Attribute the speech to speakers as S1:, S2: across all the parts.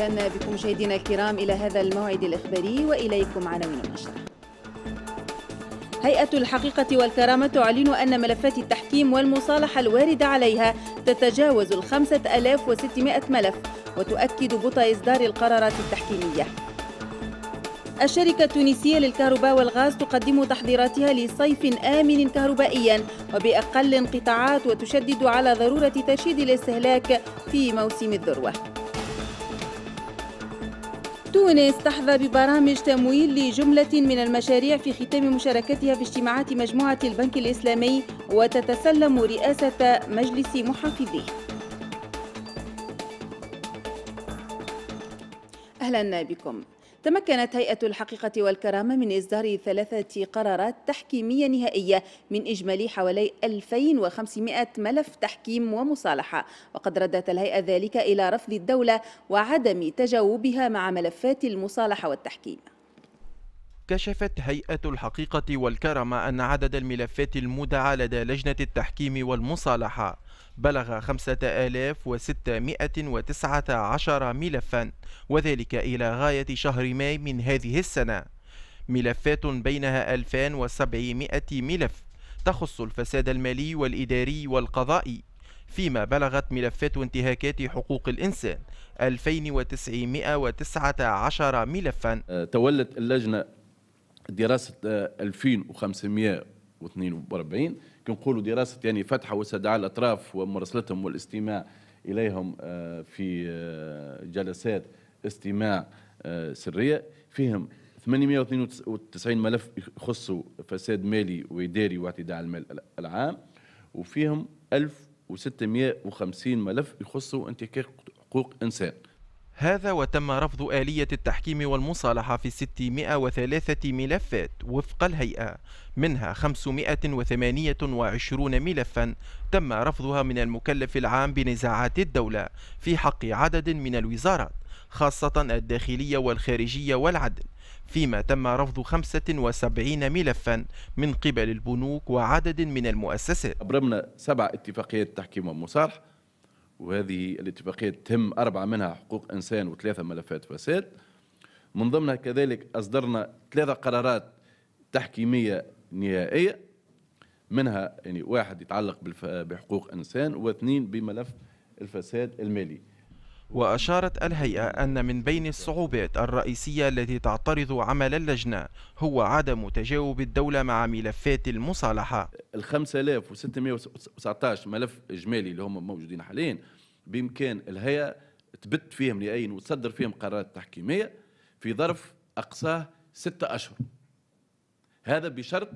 S1: أهلا بكم مشاهدينا الكرام إلى هذا الموعد الإخباري وإليكم عناوين النشر. هيئة الحقيقة والكرامة تعلن أن ملفات التحكيم والمصالحة الواردة عليها تتجاوز ال 5600 ملف وتؤكد بطء إصدار القرارات التحكيمية الشركة التونسية للكهرباء والغاز تقدم تحضيراتها لصيف آمن كهربائيا وبأقل انقطاعات وتشدد على ضرورة تشييد الاستهلاك في موسم الذروة تونس تحظى ببرامج تمويل لجملة من المشاريع في ختام مشاركتها في اجتماعات مجموعة البنك الإسلامي وتتسلم رئاسة مجلس محافظيه أهلا بكم تمكنت هيئة الحقيقة والكرامة من إصدار ثلاثة قرارات تحكيمية نهائية من إجمالي حوالي 2500 ملف تحكيم ومصالحة وقد ردت الهيئة ذلك إلى رفض الدولة وعدم تجاوبها مع ملفات المصالحة والتحكيم
S2: كشفت هيئة الحقيقة والكرامة أن عدد الملفات المدعى لدى لجنة التحكيم والمصالحة بلغ 5619 ملفا وذلك إلى غاية شهر ماي من هذه السنة ملفات بينها 2700 ملف تخص الفساد المالي والإداري والقضائي فيما بلغت ملفات انتهاكات حقوق الإنسان
S3: 2919 ملفا تولت اللجنة دراسه 2542 آه، كنقولوا دراسه يعني فتح واستدعاء الاطراف ومراسلتهم والاستماع اليهم آه، في آه، جلسات استماع سريه فيهم 892 ملف يخصوا فساد مالي واداري واعتداء على المال العام وفيهم 1650 ملف يخصوا انتكاك حقوق انسان
S2: هذا وتم رفض آلية التحكيم والمصالحة في 603 ملفات وفق الهيئة منها 528 ملفا تم رفضها من المكلف العام بنزاعات الدولة في حق عدد من الوزارات خاصة الداخلية والخارجية والعدل فيما تم رفض 75 ملفا من قبل البنوك وعدد من المؤسسات أبرمنا
S3: سبع اتفاقيات تحكيم ومصالحة وهذه الاتفاقيات تهم أربعة منها حقوق إنسان وثلاثة ملفات فساد من ضمنها كذلك أصدرنا ثلاثة قرارات تحكيمية نهائية منها يعني واحد يتعلق بحقوق إنسان واثنين بملف الفساد المالي وأشارت
S2: الهيئة أن من بين الصعوبات الرئيسية التي تعترض عمل اللجنة هو
S3: عدم تجاوب الدولة مع ملفات المصالحة ال 5619 ملف إجمالي اللي هم موجودين حاليا بإمكان الهيئة تبت فيهم لأين وتصدر فيهم قرارات تحكيمية في ظرف أقصاه ستة أشهر هذا بشرط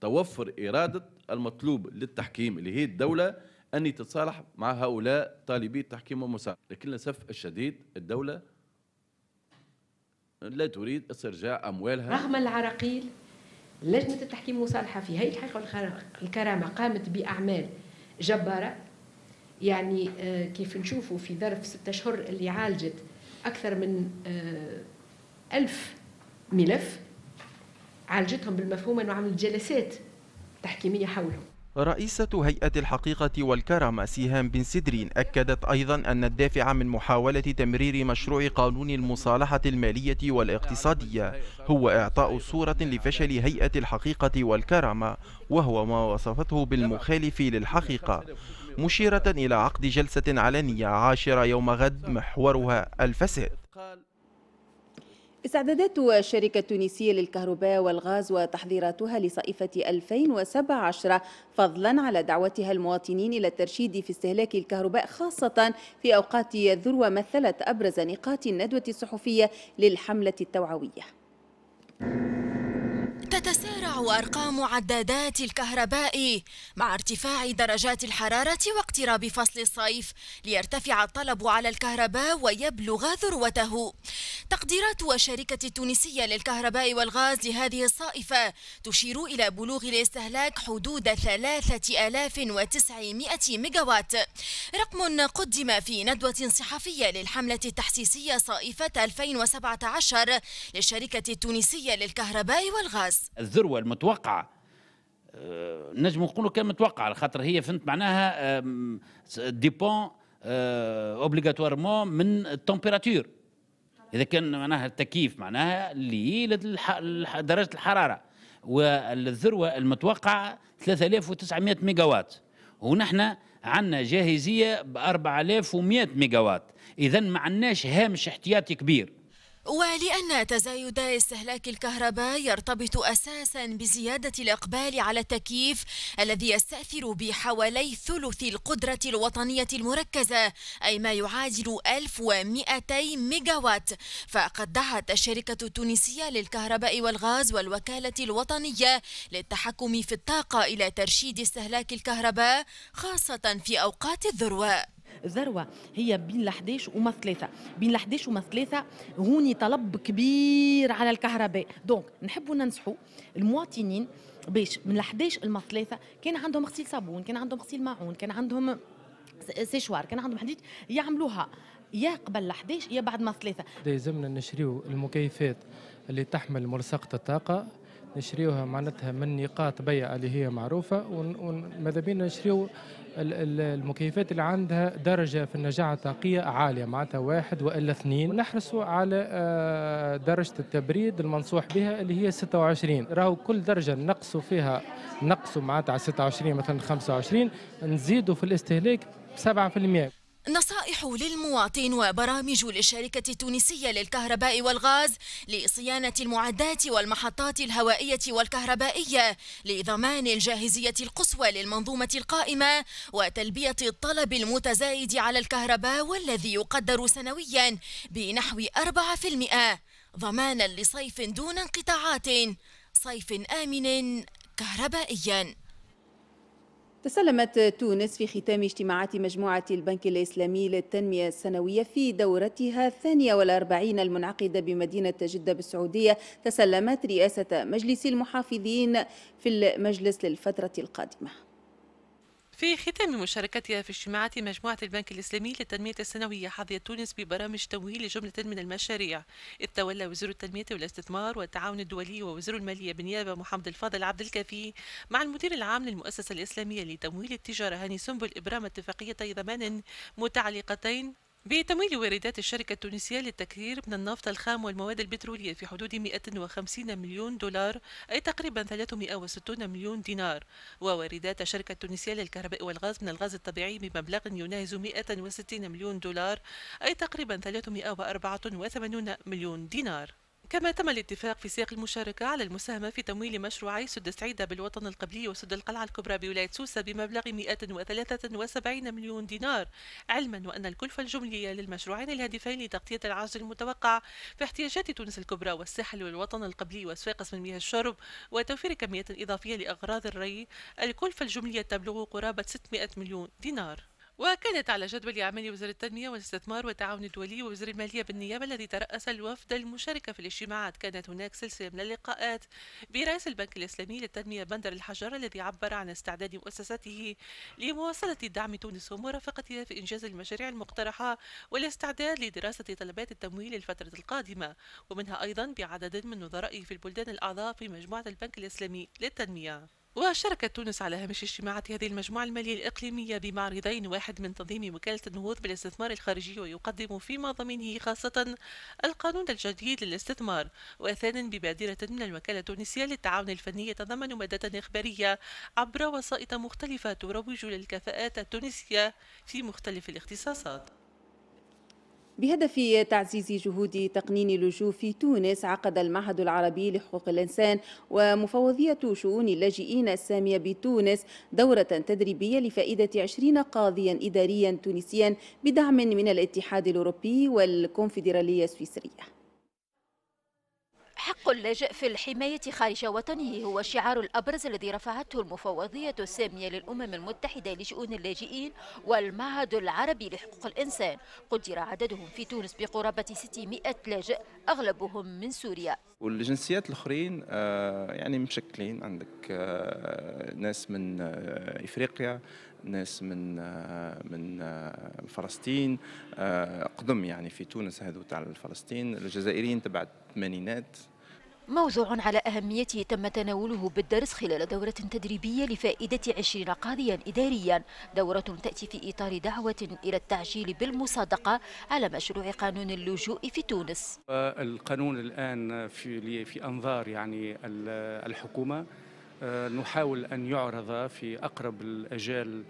S3: توفر إرادة المطلوب للتحكيم اللي هي الدولة أني تتصالح مع هؤلاء طالبي التحكيم والمساعدة لكن للأسف الشديد الدولة لا تريد استرجاع أموالها رغم
S4: العراقيل لجنة التحكيم المصالحة في هيئة الحقيقة والكرامة قامت بأعمال جبارة يعني آه، كيف نشوفوا في ظرف ستة أشهر اللي عالجت أكثر من آه، ألف ملف عالجتهم بالمفهوم أنه عملت جلسات تحكيمية حولهم
S2: رئيسة هيئة الحقيقة والكرامة سيهام بن سدرين أكدت أيضا أن الدافع من محاولة تمرير مشروع قانون المصالحة المالية والاقتصادية هو إعطاء صورة لفشل هيئة الحقيقة والكرامة وهو ما وصفته بالمخالف للحقيقة مشيرة إلى عقد جلسة علنية عاشرة يوم غد محورها الفساد
S1: استعدادات الشركة التونسية للكهرباء والغاز وتحضيراتها لصيفة 2017 فضلا على دعوتها المواطنين إلى الترشيد في استهلاك الكهرباء خاصة في أوقات الذروة مثلت أبرز نقاط الندوة الصحفية للحملة التوعوية
S4: تتسارع أرقام عدادات الكهرباء مع ارتفاع درجات الحرارة واقتراب فصل الصيف ليرتفع الطلب على الكهرباء ويبلغ ذروته تقديرات الشركة التونسية للكهرباء والغاز لهذه الصائفة تشير إلى بلوغ الاستهلاك حدود 3900 ميجاوات رقم قدم في ندوة صحفية للحملة التحسيسية صائفة 2017 للشركة التونسية للكهرباء والغاز
S1: الذروة المتوقعه آه، نجم نقولوا كان متوقع خاطر هي فهمت معناها ديبون اوبليغاتوارمون آه، من التمبيراتور اذا كان معناها التكييف معناها اللي درجه الحراره والذروه المتوقعه 3900 ميجا وات ونحن عندنا جاهزيه ب 4100 ميجا وات اذا ما عندناش هامش احتياطي كبير
S4: ولأن تزايد استهلاك الكهرباء يرتبط أساسا بزيادة الإقبال على التكييف الذي يستأثر بحوالي ثلث القدرة الوطنية المركزة أي ما يعادل 1200 ميجاوات فقد دعت الشركة التونسية للكهرباء والغاز والوكالة الوطنية للتحكم في الطاقة إلى ترشيد استهلاك الكهرباء خاصة في أوقات الذروة الذروه هي بين ال11 وما 3 بين ال11 وما 3 هوني طلب كبير على الكهرباء دونك نحبوا ننصحوا المواطنين باش من ال11 لما 3 كان عندهم غسيل صابون كان عندهم غسيل معون كان عندهم سيشوار كان عندهم حديد يعملوها يا قبل 11 يا بعد ما 3
S5: لازمنا نشريو المكيفات اللي تحمل ملصقه الطاقه نشريوها معناتها من نقاط بيع اللي هي معروفة وماذا بينا نشريو المكيفات اللي عندها درجة في النجاعة الطاقية عالية معناتها واحد وإلا اثنين ونحرصوا على آه، درجة التبريد المنصوح بها اللي هي 26 راهو كل درجة نقصوا فيها نقصوا معناتها على 26 مثلا 25 نزيدوا في الاستهلاك 7%
S4: نصائح للمواطن وبرامج للشركة التونسية للكهرباء والغاز لصيانة المعدات والمحطات الهوائية والكهربائية لضمان الجاهزية القصوى للمنظومة القائمة وتلبية الطلب المتزايد على الكهرباء والذي يقدر سنويا بنحو 4% ضمانا لصيف دون انقطاعات صيف آمن كهربائيا
S1: تسلمت تونس في ختام اجتماعات مجموعة البنك الإسلامي للتنمية السنوية في دورتها الثانية والأربعين المنعقدة بمدينة جدة بالسعودية تسلمت رئاسة مجلس المحافظين في المجلس للفترة القادمة
S5: في ختام مشاركتها في اجتماعات مجموعة البنك الإسلامي للتنمية السنوية حظيت تونس ببرامج تمويل لجملة من المشاريع إذ تولى وزير التنمية والاستثمار والتعاون الدولي ووزير المالية بنيابة محمد الفاضل عبد الكافي مع المدير العام للمؤسسة الإسلامية لتمويل التجارة هاني سنبل إبرام اتفاقيتي ضمان متعلقتين بتمويل واردات الشركة التونسية للتكرير من النفط الخام والمواد البترولية في حدود 150 مليون دولار أي تقريبا 360 مليون دينار وواردات الشركة التونسية للكهرباء والغاز من الغاز الطبيعي بمبلغ يناهز 160 مليون دولار أي تقريبا 384 مليون دينار كما تم الاتفاق في سياق المشاركة على المساهمة في تمويل مشروعي سد سعيدة بالوطن القبلي وسد القلعة الكبرى بولاية سوسة بمبلغ 173 مليون دينار علما وأن الكلفة الجملية للمشروعين الهادفين لتغطية العجز المتوقع في احتياجات تونس الكبرى والساحل والوطن القبلي واسواقس من مياه الشرب وتوفير كميات إضافية لأغراض الري الكلفة الجملية تبلغ قرابة 600 مليون دينار وكانت على جدول أعمال وزارة التنمية والاستثمار والتعاون الدولي ووزير المالية بالنيابة الذي ترأس الوفد المشاركة في الاجتماعات كانت هناك سلسلة من اللقاءات برئيس البنك الإسلامي للتنمية بندر الحجر الذي عبر عن استعداد مؤسسته لمواصلة دعم تونس ومرافقتها في إنجاز المشاريع المقترحة والاستعداد لدراسة طلبات التمويل للفترة القادمة ومنها أيضا بعدد من نظرائه في البلدان الأعضاء في مجموعة البنك الإسلامي للتنمية وشاركت تونس على هامش اجتماعات هذه المجموعة المالية الإقليمية بمعرضين واحد من تنظيم وكالة النهوض بالاستثمار الخارجي ويقدم في معظمه خاصة القانون الجديد للاستثمار وثان ببادرة من الوكالة التونسية للتعاون الفني يتضمن مادة إخبارية عبر وسائط مختلفة تروج للكفاءات التونسية في مختلف الاختصاصات
S1: بهدف تعزيز جهود تقنين اللجوء في تونس عقد المعهد العربي لحقوق الإنسان ومفوضية شؤون اللاجئين السامية بتونس دورة تدريبية لفائدة 20 قاضيا إداريا تونسيا بدعم من الاتحاد الأوروبي والكونفدرالية السويسرية
S4: حق اللاجئ في الحماية خارج وطنه هو الشعار الأبرز الذي رفعته المفوضية السامية للأمم المتحدة لشؤون اللاجئين والمعهد العربي لحقوق الإنسان قدر عددهم في تونس بقرابة 600 لاجئ أغلبهم من سوريا
S2: والجنسيات الأخرين آه، يعني مشكلين عندك آه، ناس من آه، إفريقيا ناس من من فلسطين قدم يعني في تونس هذو تاع فلسطين الجزائريين تبع الثمانينات
S4: موضوع على أهميته تم تناوله بالدرس خلال دورة تدريبية لفائدة عشرين قاضيا إداريا دورة تأتي في إطار دعوة إلى التعجيل بالمصادقة على مشروع قانون اللجوء في تونس
S3: القانون الآن في, في أنظار يعني الحكومة آه، نحاول أن يعرض في أقرب الأجال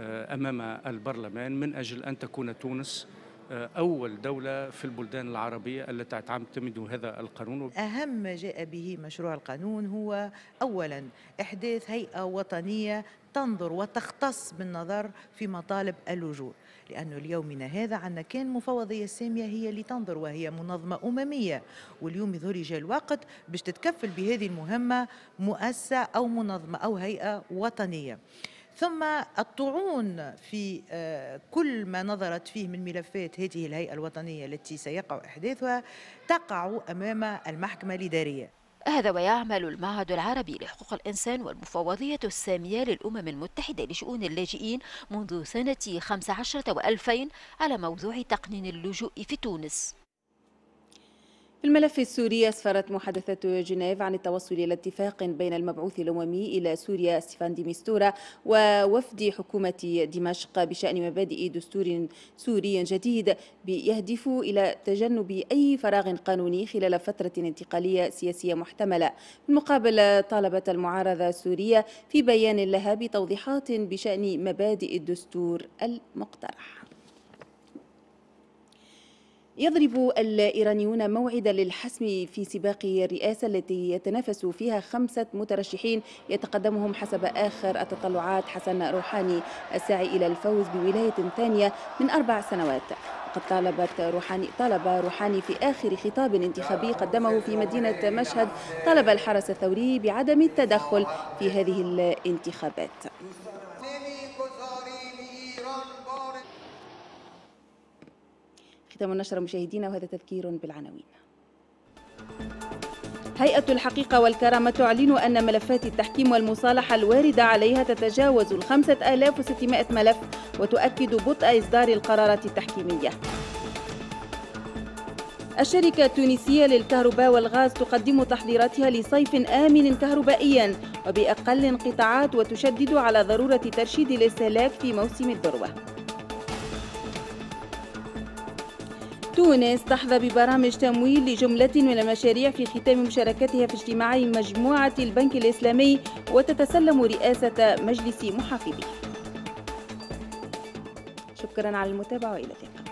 S3: آه، أمام البرلمان من أجل أن تكون تونس آه، أول دولة في البلدان العربية التي تعتمد هذا القانون
S1: أهم ما جاء به مشروع القانون هو أولا إحداث هيئة وطنية تنظر وتختص بالنظر في مطالب اللجوء لأنه اليومنا هذا عندنا كان مفوضية سامية هي اللي تنظر وهي منظمة أممية واليوم يظهر جاء الوقت باش تتكفل بهذه المهمة مؤسسة أو منظمة أو هيئة وطنية ثم الطعون في آه، كل ما نظرت فيه من ملفات هذه الهيئة الوطنية التي
S4: سيقع إحداثها تقع أمام المحكمة الإدارية هذا ويعمل المعهد العربي لحقوق الإنسان والمفوضية السامية للأمم المتحدة لشؤون اللاجئين منذ سنة 15 و2000 على موضوع تقنين اللجوء في تونس
S1: في الملف السوري أسفرت محادثة جنيف عن التوصل إلى اتفاق بين المبعوث الأممي إلى سوريا ستيفان ديميستورا ووفد حكومة دمشق بشأن مبادئ دستور سوري جديد يهدف إلى تجنب أي فراغ قانوني خلال فترة انتقالية سياسية محتملة في المقابل طالبت المعارضة السورية في بيان لها بتوضيحات بشأن مبادئ الدستور المقترح يضرب الإيرانيون موعدا للحسم في سباق الرئاسة التي يتنافس فيها خمسة مترشحين يتقدمهم حسب آخر التطلعات حسن روحاني الساعي إلى الفوز بولاية ثانية من أربع سنوات وقد طالبت روحاني طلب روحاني في آخر خطاب انتخابي قدمه في مدينة مشهد طلب الحرس الثوري بعدم التدخل في هذه الانتخابات ختام النشر مشاهدينا وهذا تذكير بالعناوين هيئة الحقيقة والكرامة تعلن أن ملفات التحكيم والمصالحة الواردة عليها تتجاوز ال 5600 ملف وتؤكد بطء إصدار القرارات التحكيمية. الشركة التونسية للكهرباء والغاز تقدم تحضيراتها لصيف آمن كهربائيا وبأقل انقطاعات وتشدد على ضرورة ترشيد الاستهلاك في موسم الذروة. تونس تحظى ببرامج تمويل لجملة من المشاريع في ختام مشاركتها في اجتماع مجموعة البنك الإسلامي وتتسلم رئاسة مجلس محافظيه شكرا على المتابعة وإلى اللقاء